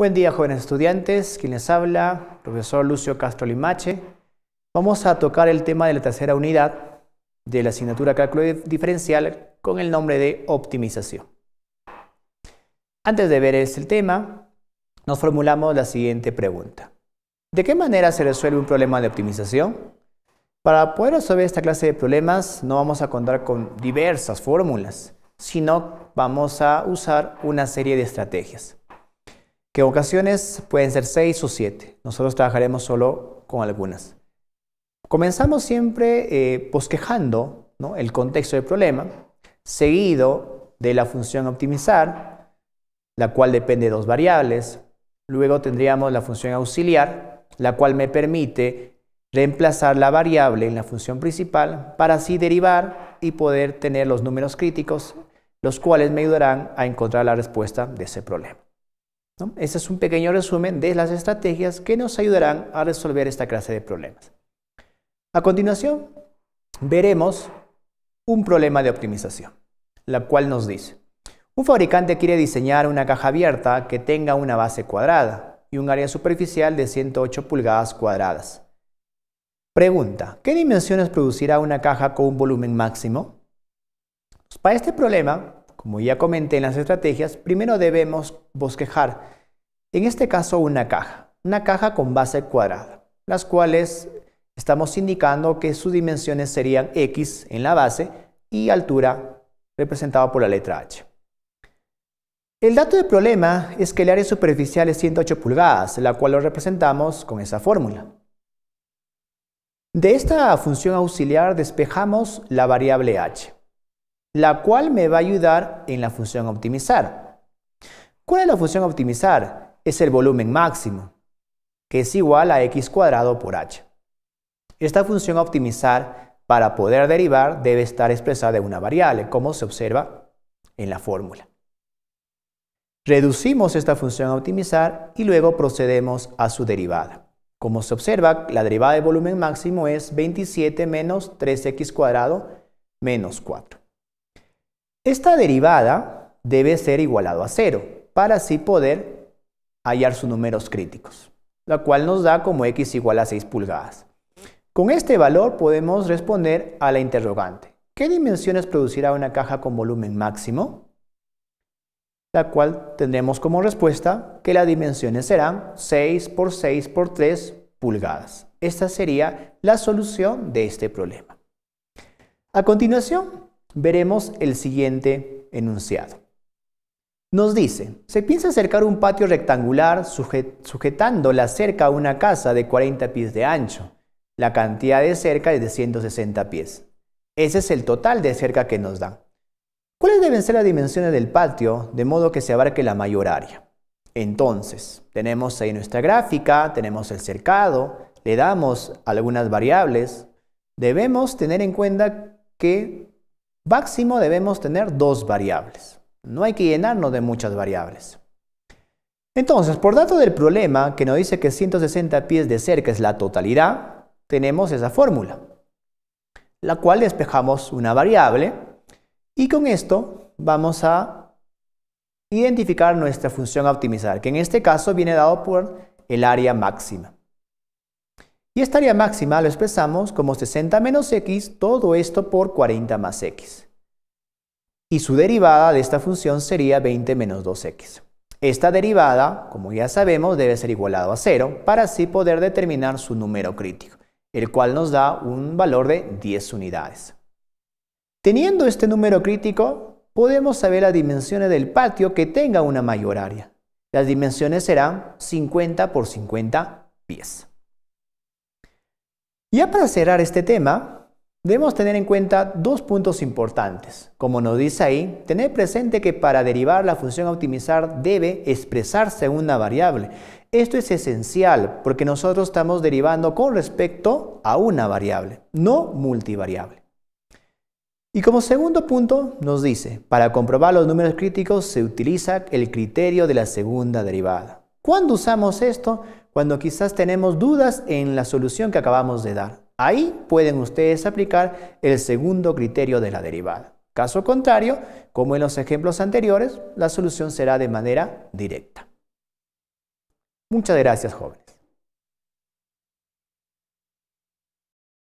Buen día, jóvenes estudiantes. Quien les habla, profesor Lucio Castro Limache. Vamos a tocar el tema de la tercera unidad de la asignatura Cálculo Diferencial con el nombre de optimización. Antes de ver este tema, nos formulamos la siguiente pregunta. ¿De qué manera se resuelve un problema de optimización? Para poder resolver esta clase de problemas no vamos a contar con diversas fórmulas, sino vamos a usar una serie de estrategias que ocasiones pueden ser seis o siete. Nosotros trabajaremos solo con algunas. Comenzamos siempre eh, el contexto del problema, seguido de la función optimizar, la cual depende de dos variables. Luego tendríamos la función auxiliar, la cual me permite reemplazar la variable en la función principal para así derivar y poder tener los números críticos, los cuales me ayudarán a encontrar la respuesta de ese problema. Ese es un pequeño resumen de las estrategias que nos ayudarán a resolver esta clase de problemas. A continuación, veremos un problema de optimización, la cual nos dice, un fabricante quiere diseñar una caja abierta que tenga una base cuadrada y un área superficial de 108 pulgadas cuadradas. Pregunta, ¿qué dimensiones producirá una caja con un volumen máximo? Pues para este problema como ya comenté en las estrategias, primero debemos bosquejar, en este caso una caja, una caja con base cuadrada, las cuales estamos indicando que sus dimensiones serían x en la base y altura representada por la letra h. El dato de problema es que el área superficial es 108 pulgadas, la cual lo representamos con esa fórmula. De esta función auxiliar despejamos la variable h la cual me va a ayudar en la función optimizar. ¿Cuál es la función optimizar? Es el volumen máximo, que es igual a x cuadrado por h. Esta función optimizar para poder derivar debe estar expresada en una variable, como se observa en la fórmula. Reducimos esta función a optimizar y luego procedemos a su derivada. Como se observa, la derivada de volumen máximo es 27 menos 3x cuadrado menos 4. Esta derivada debe ser igualado a cero para así poder hallar sus números críticos, la cual nos da como x igual a 6 pulgadas. Con este valor podemos responder a la interrogante. ¿Qué dimensiones producirá una caja con volumen máximo? La cual tendremos como respuesta que las dimensiones serán 6 por 6 por 3 pulgadas. Esta sería la solución de este problema. A continuación, veremos el siguiente enunciado. Nos dice, se piensa acercar un patio rectangular sujetando la cerca a una casa de 40 pies de ancho. La cantidad de cerca es de 160 pies. Ese es el total de cerca que nos dan. ¿Cuáles deben ser las dimensiones del patio de modo que se abarque la mayor área? Entonces, tenemos ahí nuestra gráfica, tenemos el cercado, le damos algunas variables. Debemos tener en cuenta que Máximo debemos tener dos variables. No hay que llenarnos de muchas variables. Entonces, por dato del problema, que nos dice que 160 pies de cerca es la totalidad, tenemos esa fórmula, la cual despejamos una variable y con esto vamos a identificar nuestra función a optimizar, que en este caso viene dado por el área máxima. Y esta área máxima lo expresamos como 60 menos x, todo esto por 40 más x. Y su derivada de esta función sería 20 menos 2x. Esta derivada, como ya sabemos, debe ser igualado a 0 para así poder determinar su número crítico, el cual nos da un valor de 10 unidades. Teniendo este número crítico, podemos saber las dimensiones del patio que tenga una mayor área. Las dimensiones serán 50 por 50 pies. Ya para cerrar este tema, debemos tener en cuenta dos puntos importantes. Como nos dice ahí, tener presente que para derivar la función a optimizar debe expresarse una variable. Esto es esencial porque nosotros estamos derivando con respecto a una variable, no multivariable. Y como segundo punto nos dice, para comprobar los números críticos se utiliza el criterio de la segunda derivada. ¿Cuándo usamos esto? cuando quizás tenemos dudas en la solución que acabamos de dar. Ahí pueden ustedes aplicar el segundo criterio de la derivada. Caso contrario, como en los ejemplos anteriores, la solución será de manera directa. Muchas gracias, jóvenes.